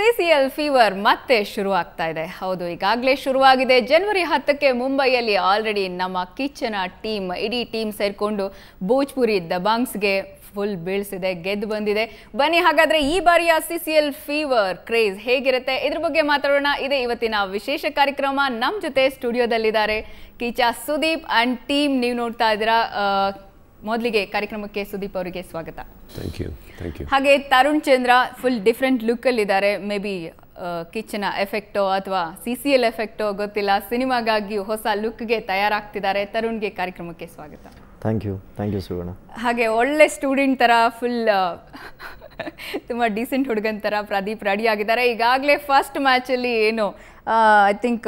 CCL fever ಮತ್ತೆ ಶುರುವಾಗ್ತಾ ಇದೆ ಹೌದು ಈಗಾಗಲೇ ಶುರುವಾಗಿದೆ ಜನವರಿ ಹತ್ತಕ್ಕೆ ಮುಂಬೈಯಲ್ಲಿ ಆಲ್ರೆಡಿ ನಮ್ಮ ಕಿಚನ ಟೀಮ್ ಇಡೀ ಟೀಮ್ ಸೇರಿಕೊಂಡು ಭೋಜ್ಪುರಿ ದಬಾಂಗ್ಸ್ಗೆ ಫುಲ್ ಬೀಳ್ಸಿದೆ ಗೆದ್ದು ಬಂದಿದೆ ಬನ್ನಿ ಹಾಗಾದ್ರೆ ಈ ಬಾರಿಯ ಸಿಸಿಎಲ್ ಫೀವರ್ ಕ್ರೇಜ್ ಹೇಗಿರುತ್ತೆ ಇದ್ರ ಬಗ್ಗೆ ಮಾತಾಡೋಣ ಇದೆ ಇವತ್ತಿನ ವಿಶೇಷ ಕಾರ್ಯಕ್ರಮ ನಮ್ಮ ಜೊತೆ ಸ್ಟುಡಿಯೋದಲ್ಲಿದ್ದಾರೆ ಕಿಚಾ ಸುದೀಪ್ ಅಂಡ್ ಟೀಮ್ ನೀವು ನೋಡ್ತಾ ಇದ್ದೀರಾ ಮೊದಲಿಗೆ ಕಾರ್ಯಕ್ರಮಕ್ಕೆ ಸುದೀಪ್ ಅವರಿಗೆ ಸ್ವಾಗತ ಥ್ಯಾಂಕ್ ಯು ಥ್ಯಾಂಕ್ ಯು ಹಾಗೆ ತರುಣ್ ಚಂದ್ರ ಫುಲ್ ಡಿಫ್ರೆಂಟ್ ಇದ್ದಾರೆ ಮೇ ಬಿ ಕಿಚನ್ ಎಫೆಕ್ಟೋ ಅಥವಾ ಸಿ ಸಿ ಎಲ್ ಎಫೆಕ್ಟೋ ಗೊತ್ತಿಲ್ಲ ಸಿನಿಮಾಗಾಗಿ ಹೊಸ ಲುಕ್ಗೆ ತಯಾರಾಗ್ತಿದ್ದಾರೆ ತರುಣ್ ಗೆ ಕಾರ್ಯಕ್ರಮಕ್ಕೆ ಸ್ವಾಗತ ಥ್ಯಾಂಕ್ ಯು ಥ್ಯಾಂಕ್ ಯು ಹಾಗೆ ಒಳ್ಳೆ ಸ್ಟೂಡೆಂಟ್ ಥರ ಫುಲ್ ತುಂಬಾ ಡೀಸೆಂಟ್ ಹುಡುಗನ ಥರ ಪ್ರದೀಪ್ ರೆಡಿ ಆಗಿದ್ದಾರೆ ಈಗಾಗಲೇ ಫಸ್ಟ್ ಮ್ಯಾಚಲ್ಲಿ ಏನು I uh, think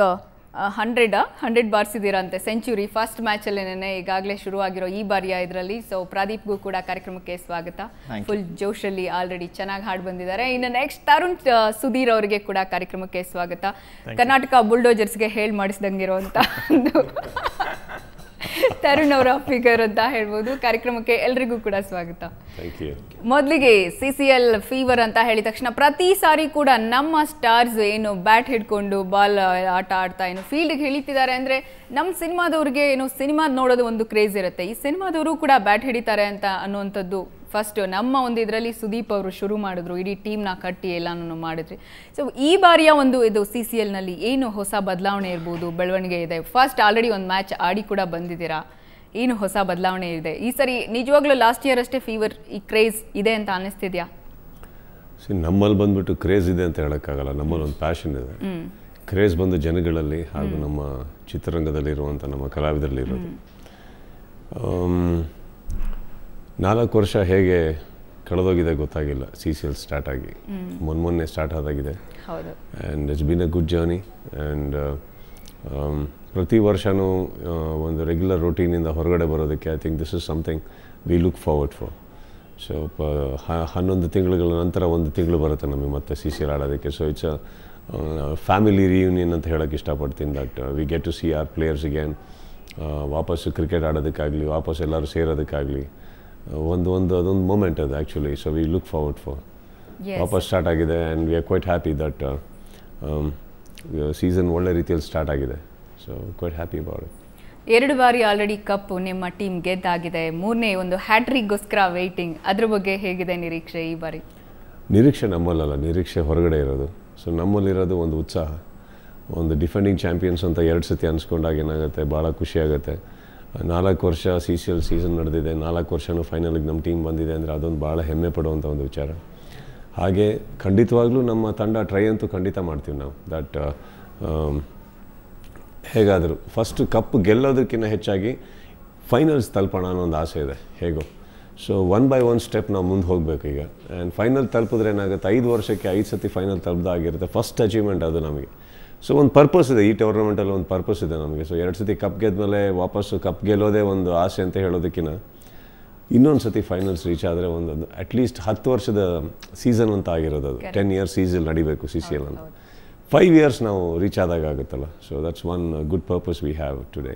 hundred hundred ಬಾರಿಸಿದ್ದೀರಂತೆ ಸೆಂಚುರಿ ಫಸ್ಟ್ ಮ್ಯಾಚಲ್ಲಿ ನೆನೆ ಈಗಾಗಲೇ ಶುರುವಾಗಿರೋ ಈ ಬಾರಿಯ ಇದರಲ್ಲಿ ಸೊ ಪ್ರದೀಪ್ಗೂ ಕೂಡ ಕಾರ್ಯಕ್ರಮಕ್ಕೆ ಸ್ವಾಗತ ಫುಲ್ ಜೋಶಲ್ಲಿ ಆಲ್ರೆಡಿ ಚೆನ್ನಾಗಿ ಹಾಡು ಬಂದಿದ್ದಾರೆ ಇನ್ನು ನೆಕ್ಸ್ಟ್ ತರುಣ್ ಸುಧೀರ್ ಅವರಿಗೆ ಕೂಡ ಕಾರ್ಯಕ್ರಮಕ್ಕೆ ಸ್ವಾಗತ ಕರ್ನಾಟಕ ಬುಲ್ಡೋಜರ್ಸ್ಗೆ ಹೇಳಿ ಮಾಡಿಸ್ದಂಗಿರುವಂಥ ಒಂದು ತರುಣ್ ಅವರ ಫಿಗರ್ ಅಂತ ಹೇಳ್ಬೋದು ಕಾರ್ಯಕ್ರಮಕ್ಕೆ ಎಲ್ರಿಗೂ ಕೂಡ ಸ್ವಾಗತ ಮೊದಲಿಗೆ ಸಿ ಸಿ ಎಲ್ ಫೀವರ್ ಅಂತ ಹೇಳಿದ ತಕ್ಷಣ ಪ್ರತಿ ಸಾರಿ ಕೂಡ ನಮ್ಮ ಸ್ಟಾರ್ಸ್ ಏನು ಬ್ಯಾಟ್ ಹಿಡ್ಕೊಂಡು ಬಾಲ್ ಆಟ ಆಡ್ತಾ ಏನು ಫೀಲ್ಡ್ಗೆ ಹಿಡಿತಿದ್ದಾರೆ ಅಂದರೆ ನಮ್ಮ ಸಿನಿಮಾದವ್ರಿಗೆ ಏನು ಸಿನಿಮಾ ನೋಡೋದು ಒಂದು ಕ್ರೇಜ್ ಇರುತ್ತೆ ಈ ಸಿನಿಮಾದವರು ಕೂಡ ಬ್ಯಾಟ್ ಹಿಡಿತಾರೆ ಅಂತ ಅನ್ನುವಂಥದ್ದು ಫಸ್ಟ್ ನಮ್ಮ ಒಂದು ಇದರಲ್ಲಿ ಸುದೀಪ್ ಅವರು ಶುರು ಮಾಡಿದ್ರು ಇಡೀ ಟೀಮ್ನ ಕಟ್ಟಿ ಎಲ್ಲಾನು ಮಾಡಿದ್ರಿ ಸೊ ಈ ಬಾರಿಯ ಒಂದು ಇದು ಸಿ ಸಿ ಎಲ್ನಲ್ಲಿ ಏನು ಹೊಸ ಬದಲಾವಣೆ ಇರ್ಬೋದು ಬೆಳವಣಿಗೆ ಇದೆ ಫಸ್ಟ್ ಆಲ್ರೆಡಿ ಒಂದು ಮ್ಯಾಚ್ ಆಡಿ ಕೂಡ ಬಂದಿದ್ದೀರಾ ಏನು ಹೊಸ ಬದಲಾವಣೆ ಇದೆ ಈ ಸರಿ ನಿಜವಾಗ್ಲೂ ಲಾಸ್ಟ್ ಇಯರ್ ಅಷ್ಟೇ ಫೀವರ್ ಈ ಕ್ರೇಜ್ ಇದೆ ಅಂತ ಅನ್ನಿಸ್ತಿದ್ಯಾ ಸೊ ನಮ್ಮಲ್ಲಿ ಬಂದ್ಬಿಟ್ಟು ಕ್ರೇಜ್ ಇದೆ ಅಂತ ಹೇಳೋಕ್ಕಾಗಲ್ಲ ನಮ್ಮಲ್ಲಿ ಒಂದು ಪ್ಯಾಷನ್ ಇದೆ ಕ್ರೇಜ್ ಬಂದು ಜನಗಳಲ್ಲಿ ಹಾಗೂ ನಮ್ಮ ಚಿತ್ರರಂಗದಲ್ಲಿರುವಂಥ ನಮ್ಮ ಕಲಾವಿದರಲ್ಲಿರೋದು ನಾಲ್ಕು ವರ್ಷ ಹೇಗೆ ಕಳೆದೋಗಿದೆ ಗೊತ್ತಾಗಿಲ್ಲ ಸಿ ಸಿ ಎಲ್ ಸ್ಟಾರ್ಟ್ ಆಗಿ ಮೊನ್ನೆ ಸ್ಟಾರ್ಟ್ ಆದಾಗಿದೆ and it's been a good journey and ಪ್ರತಿ ವರ್ಷವೂ ಒಂದು ರೆಗ್ಯುಲರ್ ರೊಟೀನಿಂದ ಹೊರಗಡೆ ಬರೋದಕ್ಕೆ I think this is something we look forward for so ಪ ಹನ್ನೊಂದು ತಿಂಗಳುಗಳ ನಂತರ ಒಂದು ತಿಂಗಳು ಬರುತ್ತೆ ನಮಗೆ ಮತ್ತೆ ಸಿ ಸಿ ಎಲ್ ಆಡೋದಕ್ಕೆ so it's a family reunion ಅಂತ ಹೇಳೋಕ್ಕೆ ಇಷ್ಟಪಡ್ತೀನಿ that we get to see our players again ವಾಪಸ್ಸು ಕ್ರಿಕೆಟ್ ಆಡೋದಕ್ಕಾಗಲಿ ವಾಪಸ್ ಎಲ್ಲರೂ ಸೇರೋದಕ್ಕಾಗಲಿ ಒಂದು ಒಂದು ಅದೊಂದು ಮೂಮೆಂಟ್ ಅದು actually so we look forward for ವಾಪಸ್ ಸ್ಟಾರ್ಟ್ ಆಗಿದೆ and we are quite happy that season ಒಳ್ಳೆ ರೀತಿಯಲ್ಲಿ ಸ್ಟಾರ್ಟ್ ಆಗಿದೆ ಸೊ ಕ್ವೈಟ್ ಹ್ಯಾಪಿ ಅಬೌಟ್ ಎರಡು ಬಾರಿ ಆಲ್ರೆಡಿ ಕಪ್ ನಿಮ್ಮ ಟೀಮ್ ಗೆದ್ದಾಗಿದೆ ಮೂರನೇ ಒಂದು ಹ್ಯಾಟ್ರಿಗೋಸ್ಕರ ವೆಯ್ಟಿಂಗ್ ಅದ್ರ ಬಗ್ಗೆ ಹೇಗಿದೆ ನಿರೀಕ್ಷೆ ಈ ಬಾರಿ ನಿರೀಕ್ಷೆ ನಮ್ಮಲ್ಲಲ್ಲ ನಿರೀಕ್ಷೆ ಹೊರಗಡೆ ಇರೋದು ಸೊ ನಮ್ಮಲ್ಲಿರೋದು ಒಂದು ಉತ್ಸಾಹ ಒಂದು ಡಿಫೆಂಡಿಂಗ್ ಚಾಂಪಿಯನ್ಸ್ ಅಂತ ಎರಡು ಸತಿ ಅನ್ಸ್ಕೊಂಡಾಗ ಏನಾಗುತ್ತೆ ಭಾಳ ಖುಷಿಯಾಗುತ್ತೆ ನಾಲ್ಕು ವರ್ಷ ಸಿ ಸಿ ಎಲ್ ಸೀಸನ್ ನಡೆದಿದೆ ನಾಲ್ಕು ವರ್ಷವೂ ಫೈನಲಿಗೆ ನಮ್ಮ ಟೀಮ್ ಬಂದಿದೆ ಅಂದರೆ ಅದೊಂದು ಭಾಳ ಹೆಮ್ಮೆ ಪಡುವಂಥ ಒಂದು ವಿಚಾರ ಹಾಗೆ ಖಂಡಿತವಾಗ್ಲೂ ನಮ್ಮ ತಂಡ ಟ್ರೈ ಅಂತೂ ಖಂಡಿತ ಮಾಡ್ತೀವಿ ನಾವು ದಟ್ ಹೇಗಾದರೂ ಫಸ್ಟ್ ಕಪ್ ಗೆಲ್ಲೋದಕ್ಕಿಂತ ಹೆಚ್ಚಾಗಿ ಫೈನಲ್ಸ್ ತಲುಪೋಣ ಅನ್ನೋ ಒಂದು ಆಸೆ ಇದೆ ಹೇಗೋ so one by one step ನಾವು ಮುಂದೆ ಹೋಗಬೇಕು ಈಗ ಆ್ಯಂಡ್ ಫೈನಲ್ ತಲುಪಿದ್ರೆ ಏನಾಗುತ್ತೆ ಐದು ವರ್ಷಕ್ಕೆ ಐದು ಸತಿ ಫೈನಲ್ ತಲುಪ್ದಾಗಿರುತ್ತೆ ಫಸ್ಟ್ ಅಚೀವ್ಮೆಂಟ್ ಅದು ನಮಗೆ ಸೊ ಒಂದು ಪರ್ಪಸ್ ಇದೆ ಈ ಟೂರ್ನಮೆಂಟಲ್ಲಿ ಒಂದು ಪರ್ಪಸ್ ಇದೆ ನಮಗೆ ಸೊ ಎರಡು ಸತಿ ಕಪ್ ಗೆದ್ಮೇಲೆ ವಾಪಸ್ಸು ಕಪ್ ಗೆಲ್ಲೋದೇ ಒಂದು ಆಸೆ ಅಂತ ಹೇಳೋದಕ್ಕಿಂತ ಇನ್ನೊಂದು ಸತಿ ಫೈನಲ್ಸ್ ರೀಚ್ ಆದರೆ ಒಂದು ಅಟ್ಲೀಸ್ಟ್ ಹತ್ತು ವರ್ಷದ ಸೀಸನ್ ಅಂತ ಆಗಿರೋದು ಅದು ಟೆನ್ ಇಯರ್ಸ್ ಸೀಸನ್ ನಡಿಬೇಕು ಸಿ ಸಿ ಎಲ್ ಅಂತ ಫೈವ್ ಇಯರ್ಸ್ ನಾವು ರೀಚ್ ಆದಾಗ ಆಗುತ್ತಲ್ಲ so that's one good purpose we have today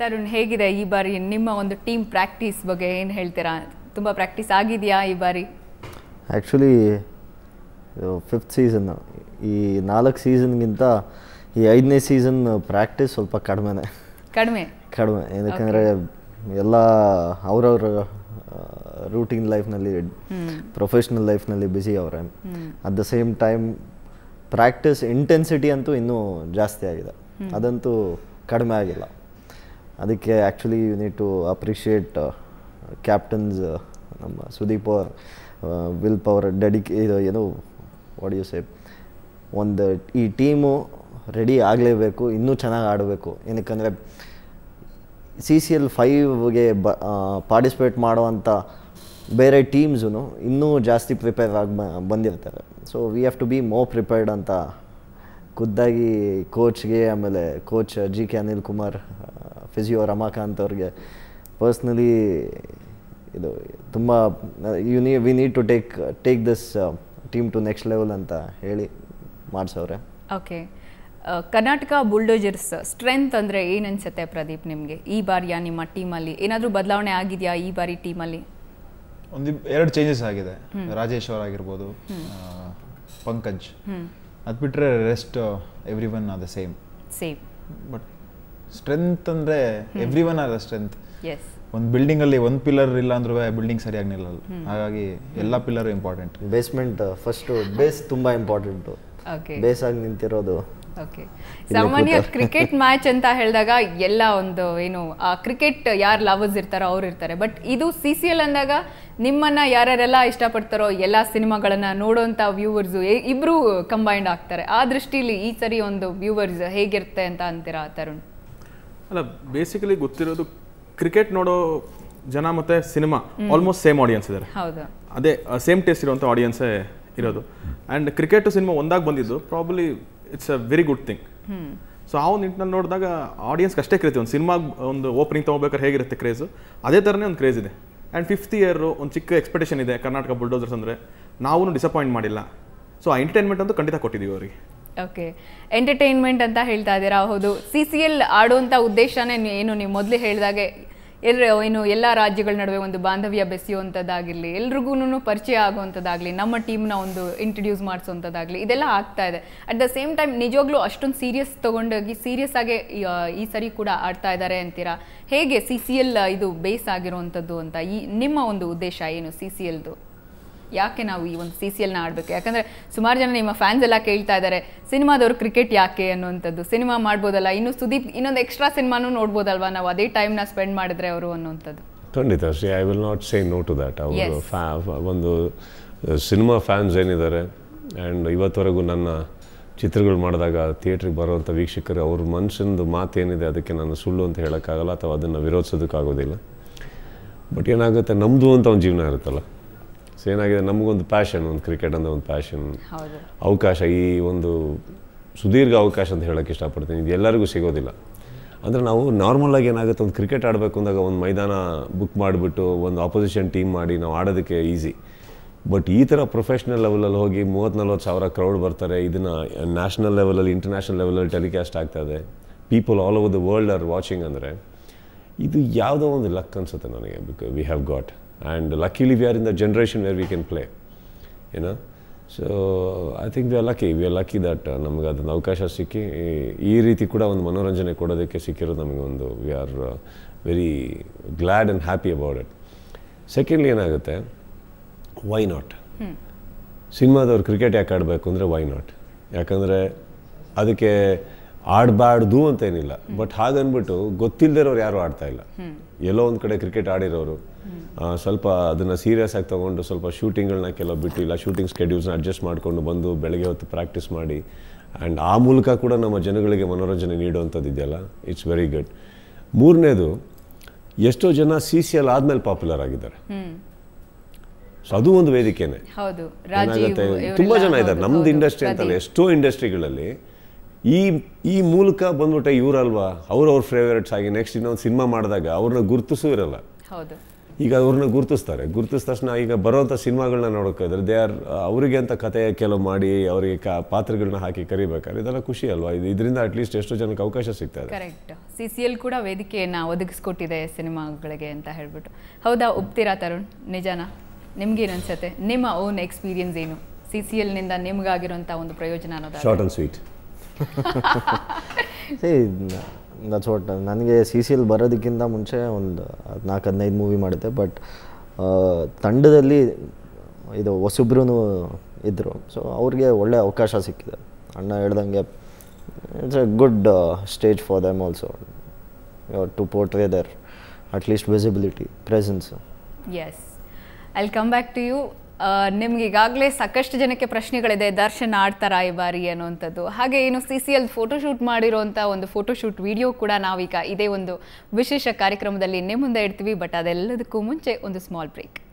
Tarun ಹೇಗಿದೆ ಈ ಬಾರಿ ನಿಮ್ಮ ಒಂದು ಟೀಮ್ ಪ್ರಾಕ್ಟೀಸ್ ಬಗ್ಗೆ ಏನು ಹೇಳ್ತೀರಾ ತುಂಬ ಪ್ರಾಕ್ಟೀಸ್ ಆಗಿದೆಯಾ ಈ ಬಾರಿ ಆ್ಯಕ್ಚುಲಿ ಫಿಫ್ತ್ ಸೀಸನ್ ಈ ನಾಲ್ಕು ಸೀಸನ್ಗಿಂತ ಈ ಐದನೇ ಸೀಸನ್ ಪ್ರಾಕ್ಟೀಸ್ ಸ್ವಲ್ಪ ಕಡಿಮೆನೆ ಕಡಿಮೆ ಕಡಿಮೆ ಏನಕ್ಕೆಂದರೆ ಎಲ್ಲ ಅವ್ರವ್ರ ರೂಟೀನ್ ಲೈಫ್ನಲ್ಲಿ ಪ್ರೊಫೆಷ್ನಲ್ ಲೈಫ್ನಲ್ಲಿ ಬ್ಯುಸಿ ಅವರೇ at the same time practice intensity ಅಂತೂ ಇನ್ನೂ ಜಾಸ್ತಿ ಆಗಿದೆ ಅದಂತೂ ಕಡಿಮೆ ಆಗಿಲ್ಲ ಅದಕ್ಕೆ actually you need to appreciate captains ನಮ್ಮ ಸುದೀಪ್ ಅವರ್ ವಿಲ್ ಪವರ್ ಡೆಡಿಕೇ ಇದು ಏನು ವಾಟ್ ಯು ಸೇಪ್ ಒಂದು ಈ ಟೀಮು ರೆಡಿ ಆಗಲೇಬೇಕು ಇನ್ನೂ ಚೆನ್ನಾಗಿ ಆಡಬೇಕು ಏನಕ್ಕಂದರೆ ಸಿ ಸಿ ಎಲ್ ಫೈವ್ಗೆ ಬ ಪಾರ್ಟಿಸಿಪೇಟ್ ಮಾಡುವಂಥ ಬೇರೆ ಟೀಮ್ಸೂ ಇನ್ನೂ ಜಾಸ್ತಿ ಪ್ರಿಪೇರ್ ಆಗಿ ಬಂದಿರ್ತಾರೆ so we have to be more prepared ಅಂತ ಖುದ್ದಾಗಿ ಕೋಚ್ಗೆ ಆಮೇಲೆ coach G K Anil Kumar physio Ramakant ಅವ್ರಿಗೆ ಪರ್ಸ್ನಲಿ ಇದು ತುಂಬ ಯು ನೀ we need to take take this team to next level ಅಂತ ಹೇಳಿ ಮಾಡಿಸೋರೆ ಓಕೆ ಕರ್ನಾಟಕ ಬುಲ್ಡೋಜರ್ಸ್ ಸ್ಟ್ರೆಂತ್ ಅಂದರೆ ಏನು ಅನಿಸುತ್ತೆ ಪ್ರದೀಪ್ ನಿಮಗೆ ಈ ಬಾರಿಯ ನಿಮ್ಮ ಟೀಮಲ್ಲಿ ಏನಾದರೂ ಬದಲಾವಣೆ ಆಗಿದೆಯಾ ಈ ಬಾರಿ ಟೀಮಲ್ಲಿ ಒಂದು ಎರಡು ಚೇಂಜಸ್ ಆಗಿದೆ ರಾಜೇಶ್ ಆಗಿರ್ಬೋದು ಪಂಕಜ್ ಅದು ಬಿಟ್ಟರೆ rest every one are the same same but strength ಅಂದರೆ every one are the strength ಒಂದು ಬಿಲ್ಡಿಂಗ್ ಅಲ್ಲಿ ಒಂದು ಪಿಲ್ಲರ್ ಇಲ್ಲ ಅಂದ್ರೂ ಬಿಲ್ಡಿಂಗ್ ಸರಿಯಾಗಿ ನಿಲ್ಲಲ್ಲ ಹಾಗಾಗಿ ಎಲ್ಲ pillar important basement first base ತುಂಬಾ ಇಂಪಾರ್ಟೆಂಟು ಬೇಸಾಗಿ ನಿಂತಿರೋದು ಸಾಮಾನ್ಯ ಕ್ರಿಕೆಟ್ ಮ್ಯಾಚ್ ಅಂತ ಹೇಳಿದಾಗ ಎಲ್ಲ ಒಂದು ಏನು ಕ್ರಿಕೆಟ್ ಯಾರು ಲವರ್ಸ್ ಇರ್ತಾರೋ ಅವ್ರು ಇರ್ತಾರೆ ಬಟ್ ಇದು ಸಿ ಸಿ ಎಲ್ ಅಂದಾಗ ನಿಮ್ಮನ್ನ ಯಾರ್ಯಾರೆಲ್ಲ ಇಷ್ಟಪಡ್ತಾರೋ ಎಲ್ಲ ಸಿನಿಮಾಗಳನ್ನ ನೋಡುವಂತ ವ್ಯೂವರ್ಸ್ ಇಬ್ರು ಕಂಬೈಂಡ್ ಆಗ್ತಾರೆ ಆ ದೃಷ್ಟಿಲಿ ಈ ಸರಿ ಒಂದು ವ್ಯೂವರ್ಸ್ ಹೇಗಿರುತ್ತೆ ಅಂತ ಅಂತೀರಾ ತರುಣ್ ಅಲ್ಲ ಬೇಸಿಕಲಿ ಗೊತ್ತಿರೋದು ಕ್ರಿಕೆಟ್ ನೋಡೋ ಜನ ಮತ್ತೆ ಸಿನಿಮಾ ಆಲ್ಮೋಸ್ಟ್ ಸೇಮ್ ಆಡಿಯನ್ಸ್ ಇದ್ದಾರೆ ಅದೇ ಸೇಮ್ ಟೇಸ್ಟ್ ಇರುವಂತ ಆಡಿಯನ್ಸೇ ಇರೋದು ಆ್ಯಂಡ್ ಕ್ರಿಕೆಟ್ ಸಿನಿಮಾ ಒಂದಾಗಿ ಬಂದಿದ್ದು probably it's a very good thing so ಆ ಒಂದು ನಿಟ್ಟಿನಲ್ಲಿ ನೋಡಿದಾಗ ಆಡಿಯನ್ಸ್ ಅಷ್ಟೇ ಕ್ರೇಜ್ ಒಂದು ಸಿನಿಮಾ ಒಂದು ಓಪನಿಂಗ್ ತಗೋಬೇಕಾದ್ರೆ ಹೇಗಿರುತ್ತೆ ಕ್ರೇಜು ಅದೇ ಥರನೇ ಒಂದು ಕ್ರೇಜ್ ಇದೆ ಆ್ಯಂಡ್ ಫಿಫ್ತ್ ಇಯರು ಒಂದು ಚಿಕ್ಕ ಎಕ್ಸ್ಪೆಕ್ಟೇಷನ್ ಇದೆ ಕರ್ನಾಟಕ ಬುಲ್ಡೋಸರ್ಸ್ ಅಂದರೆ ನಾವು ಡಿಸಪಾಯಿಂಟ್ ಮಾಡಿಲ್ಲ ಸೊ ಆ ಎಂಟರ್ಟೈನ್ಮೆಂಟ್ ಅಂತೂ ಖಂಡಿತ ಕೊಟ್ಟಿದ್ದೀವಿ ಅವರಿಗೆ ಓಕೆ ಎಂಟರ್ಟೈನ್ಮೆಂಟ್ ಅಂತ ಹೇಳ್ತಾ ಇದ್ದೀರಾ ಹೌದು ಸಿ ಸಿ ಎಲ್ ಆಡುವಂಥ ಉದ್ದೇಶನೇ ಏನು ನೀವು ಮೊದಲೇ ಹೇಳಿದಾಗೆ ಎಲ್ಲ ಏನು ಎಲ್ಲ ರಾಜ್ಯಗಳ ನಡುವೆ ಒಂದು ಬಾಂಧವ್ಯ ಬೆಸೆಯುವಂಥದ್ದಾಗಿರಲಿ ಎಲ್ರಿಗೂ ಪರಿಚಯ ಆಗುವಂಥದ್ದಾಗಲಿ ನಮ್ಮ ಟೀಮ್ನ ಒಂದು ಇಂಟ್ರಡ್ಯೂಸ್ ಮಾಡಿಸುವಂಥದ್ದಾಗಲಿ ಇದೆಲ್ಲ ಆಗ್ತಾ ಇದೆ ಅಟ್ ದ ಸೇಮ್ ಟೈಮ್ ನಿಜವಾಗ್ಲೂ ಅಷ್ಟೊಂದು ಸೀರಿಯಸ್ ತೊಗೊಂಡೋಗಿ ಸೀರಿಯಸ್ ಆಗಿ ಈ ಸರಿ ಕೂಡ ಆಡ್ತಾ ಇದ್ದಾರೆ ಅಂತೀರಾ ಹೇಗೆ ಸಿ ಸಿ ಎಲ್ ಇದು ಬೇಸ್ ಆಗಿರುವಂಥದ್ದು ಅಂತ ಈ ನಿಮ್ಮ ಒಂದು ಉದ್ದೇಶ ಏನು ಸಿ ಸಿ ಎಲ್ದು ಯಾಕೆ ನಾವು ಈ ಒಂದು ಸಿ ಸಿ ಎಲ್ನ ಆಡಬೇಕು ಯಾಕಂದರೆ ಸುಮಾರು ಜನ ನಿಮ್ಮ ಫ್ಯಾನ್ಸ್ ಎಲ್ಲ ಕೇಳ್ತಾ ಇದ್ದಾರೆ ಸಿನಿಮಾದವರು ಕ್ರಿಕೆಟ್ ಯಾಕೆ ಅನ್ನುವಂಥದ್ದು ಸಿನಿಮಾ ಮಾಡ್ಬೋದಲ್ಲ ಇನ್ನು ಸುದೀಪ್ ಇನ್ನೊಂದು ಎಕ್ಸ್ಟ್ರಾ ಸಿನಿಮಾನೂ ನೋಡ್ಬೋದಲ್ವಾ ನಾವು ಅದೇ ಟೈಮ್ನ ಸ್ಪೆಂಡ್ ಮಾಡಿದ್ರೆ ಅವರು ಅನ್ನುವಂಥದ್ದು ಖಂಡಿತ ಶ್ರೀ I will not say no to that ಅವರು ಫ್ಯಾ ಒಂದು ಸಿನಿಮಾ ಫ್ಯಾನ್ಸ್ ಏನಿದ್ದಾರೆ ಆ್ಯಂಡ್ ಇವತ್ತವರೆಗೂ ನನ್ನ ಚಿತ್ರಗಳು ಮಾಡಿದಾಗ ಥಿಯೇಟ್ರಿಗೆ ಬರುವಂಥ ವೀಕ್ಷಕರು ಅವ್ರ ಮನಸ್ಸಿನದು ಮಾತೇನಿದೆ ಅದಕ್ಕೆ ನಾನು ಸುಳ್ಳು ಅಂತ ಹೇಳೋಕ್ಕಾಗಲ್ಲ ಅಥವಾ ಅದನ್ನು ವಿರೋಧಿಸೋದಕ್ಕಾಗೋದಿಲ್ಲ ಬಟ್ ಏನಾಗುತ್ತೆ ನಮ್ಮದು ಅಂತ ಒಂದು ಜೀವನ ಇರುತ್ತಲ್ಲ ಸೊ ಏನಾಗಿದೆ ನಮಗೊಂದು ಪ್ಯಾಷನ್ ಒಂದು ಕ್ರಿಕೆಟ್ ಅಂದರೆ ಒಂದು ಪ್ಯಾಷನ್ ಅವಕಾಶ ಈ ಒಂದು ಸುದೀರ್ಘ ಅವಕಾಶ ಅಂತ ಹೇಳೋಕ್ಕೆ ಇಷ್ಟಪಡ್ತೀನಿ ಇದು ಎಲ್ಲರಿಗೂ ಸಿಗೋದಿಲ್ಲ ಅಂದರೆ ನಾವು ನಾರ್ಮಲಾಗಿ ಏನಾಗುತ್ತೆ ಒಂದು ಕ್ರಿಕೆಟ್ ಆಡಬೇಕು ಅಂದಾಗ ಒಂದು ಮೈದಾನ ಬುಕ್ ಮಾಡಿಬಿಟ್ಟು ಒಂದು ಆಪೋಸಿಷನ್ ಟೀಮ್ ಮಾಡಿ ನಾವು ಆಡೋದಕ್ಕೆ ಈಸಿ ಬಟ್ ಈ ಥರ ಪ್ರೊಫೆಷ್ನಲ್ ಲೆವೆಲಲ್ಲಿ ಹೋಗಿ ಮೂವತ್ತು ನಲ್ವತ್ತು ಸಾವಿರ ಕ್ರೌಡ್ ಬರ್ತಾರೆ ಇದನ್ನು ನ್ಯಾಷನಲ್ ಲೆವೆಲಲ್ಲಿ ಇಂಟರ್ನ್ಯಾಷನಲ್ ಲೆವೆಲಲ್ಲಿ ಟೆಲಿಕಾಸ್ಟ್ ಆಗ್ತಾಯಿದೆ people all over the world are watching ಅಂದರೆ ಇದು ಯಾವುದೋ ಒಂದು ಲಕ್ ಅನ್ಸುತ್ತೆ ನನಗೆ because we have got And luckily, we are in the generation where we can play. You know. So I think we are lucky we are lucky that ನಮ್ಗೆ ಅದೊಂದು ಅವಕಾಶ ಸಿಕ್ಕಿ ಈ ರೀತಿ ಕೂಡ ಒಂದು ಮನೋರಂಜನೆ ಕೊಡೋದಕ್ಕೆ ಸಿಕ್ಕಿರೋದು ಒಂದು we are very glad and happy about it secondly ಏನಾಗುತ್ತೆ ವೈ ನಾಟ್ ಸಿನಿಮಾದವ್ರು ಕ್ರಿಕೆಟ್ ಯಾಕೆ ಆಡಬೇಕು ಅಂದರೆ ವೈ ನಾಟ್ ಯಾಕಂದರೆ ಅದಕ್ಕೆ ಆಡಬಾರ್ದು ಅಂತೇನಿಲ್ಲ ಬಟ್ ಹಾಗನ್ಬಿಟ್ಟು ಗೊತ್ತಿಲ್ಲದೆ ಇರೋರು ಯಾರೂ ಆಡ್ತಾ ಇಲ್ಲ ಎಲ್ಲೋ ಒಂದು ಕಡೆ ಕ್ರಿಕೆಟ್ ಆಡಿರೋರು ಸ್ವಲ್ಪ ಅದನ್ನು ಸೀರಿಯಸ್ ಆಗಿ ತೊಗೊಂಡು ಸ್ವಲ್ಪ ಶೂಟಿಂಗ್ಗಳನ್ನ ಕೆಲವು ಬಿಟ್ಟು ಇಲ್ಲ ಶೂಟಿಂಗ್ ಸ್ಕೆಡ್ಯೂಲ್ಸ್ನ ಅಡ್ಜಸ್ಟ್ ಮಾಡಿಕೊಂಡು ಬಂದು ಬೆಳಗ್ಗೆ ಹೊತ್ತು ಪ್ರಾಕ್ಟೀಸ್ ಮಾಡಿ ಆ್ಯಂಡ್ ಆ ಮೂಲಕ ಕೂಡ ನಮ್ಮ ಜನಗಳಿಗೆ ಮನೋರಂಜನೆ ನೀಡುವಂಥದ್ದು ಇದೆಯಲ್ಲ ಇಟ್ಸ್ ವೆರಿ ಗುಡ್ ಮೂರನೇದು ಎಷ್ಟೋ ಜನ ಸಿ ಸಿ ಎಲ್ ಆದ್ಮೇಲೆ ಪಾಪ್ಯುಲರ್ ಆಗಿದ್ದಾರೆ ಸೊ ಅದು ಒಂದು ವೇದಿಕೆನೆ ತುಂಬ ಜನ ಇದ್ದಾರೆ ನಮ್ದು ಇಂಡಸ್ಟ್ರಿ ಅಂತಲ್ಲ ಎಷ್ಟೋ ಇಂಡಸ್ಟ್ರಿಗಳಲ್ಲಿ ಈ ಈ ಮೂಲಕ ಬಂದ್ಬಿಟ್ಟೆ ಇವರಲ್ವಾ ಅವ್ರವ್ರ ಫೇವರೇಟ್ಸ್ ಆಗಿ ನೆಕ್ಸ್ಟ್ ಇನ್ನೊಂದು ಸಿನಿಮಾ ಮಾಡಿದಾಗ ಅವ್ರನ್ನ ಗುರುತಿಸೂ ಇರಲ್ಲ ಈಗ ಅವ್ರನ್ನ ಗುರುತಿಸ್ತಾರೆ ಗುರುತಿಸಿದ ತಕ್ಷಣ ಈಗ ಬರೋವಂಥ ಸಿನಿಮಾಗಳನ್ನ ನೋಡೋಕ್ಕಾದ್ರೆ ದೇ ಆರ್ ಅವರಿಗೆ ಅಂತ ಕಥೆ ಕೆಲವು ಮಾಡಿ ಅವರಿಗೆ ಕಾ ಪಾತ್ರಗಳನ್ನ ಹಾಕಿ ಕರಿಬೇಕಾದ್ರೆ ಇದೆಲ್ಲ ಖುಷಿ ಅಲ್ವಾ ಇದು ಇದರಿಂದ ಅಟ್ಲೀಸ್ಟ್ ಎಷ್ಟೋ ಜನಕ್ಕೆ ಅವಕಾಶ ಸಿಗ್ತದೆ ಕರೆಕ್ಟ್ ಸಿ ಸಿ ಎಲ್ ಕೂಡ ವೇದಿಕೆಯನ್ನು ಒದಗಿಸ್ಕೊಟ್ಟಿದೆ ಸಿನಿಮಾಗಳಿಗೆ ಅಂತ ಹೇಳ್ಬಿಟ್ಟು ಹೌದಾ ಒಪ್ತೀರಾ ತರುಣ್ ನಿಜಾನ ನಿಮ್ಗೇನು ಅನ್ಸುತ್ತೆ ನಿಮ್ಮ ಓನ್ ಎಕ್ಸ್ಪೀರಿಯನ್ಸ್ ಏನು ಸಿ ಸಿ ಎಲ್ನಿಂದ ನಿಮ್ಗಾಗಿರುವಂಥ ಒಂದು ಪ್ರಯೋಜನ ಅನ್ನೋದು short and sweet that's what ನನಗೆ ಸಿ ಸಿ ಎಲ್ ಬರೋದಕ್ಕಿಂತ ಮುಂಚೆ ಒಂದು ನಾಲ್ಕು ಹದಿನೈದು ಮೂವಿ ಮಾಡಿದ್ದೆ ಬಟ್ ತಂಡದಲ್ಲಿ ಇದು ಹೊಸಬ್ರೂ ಇದ್ದರು ಸೊ ಅವ್ರಿಗೆ ಒಳ್ಳೆಯ ಅವಕಾಶ ಸಿಕ್ಕಿದೆ ಅಣ್ಣ ಹೇಳ್ದಂಗೆ it's a good stage for them also to portray their at least visibility presence as I come back to you ನಿಮ್ಗೆ ಈಗಾಗಲೇ ಸಾಕಷ್ಟು ಜನಕ್ಕೆ ಪ್ರಶ್ನೆಗಳಿದೆ ದರ್ಶನ್ ಆಡ್ತಾರಾ ಈ ಬಾರಿ ಅನ್ನುವಂಥದ್ದು ಹಾಗೆ ಏನು ಸಿ ಸಿ ಎಲ್ ಫೋಟೋಶೂಟ್ ಮಾಡಿರುವಂಥ ಒಂದು ಫೋಟೋಶೂಟ್ ವಿಡಿಯೋ ಕೂಡ ನಾವೀಗ ಇದೇ ಒಂದು ವಿಶೇಷ ಕಾರ್ಯಕ್ರಮದಲ್ಲಿ ನಿಮ್ಮ ಮುಂದೆ ಇಡ್ತೀವಿ ಬಟ್ ಅದೆಲ್ಲದಕ್ಕೂ ಮುಂಚೆ ಒಂದು ಸ್ಮಾಲ್ ಬ್ರೇಕ್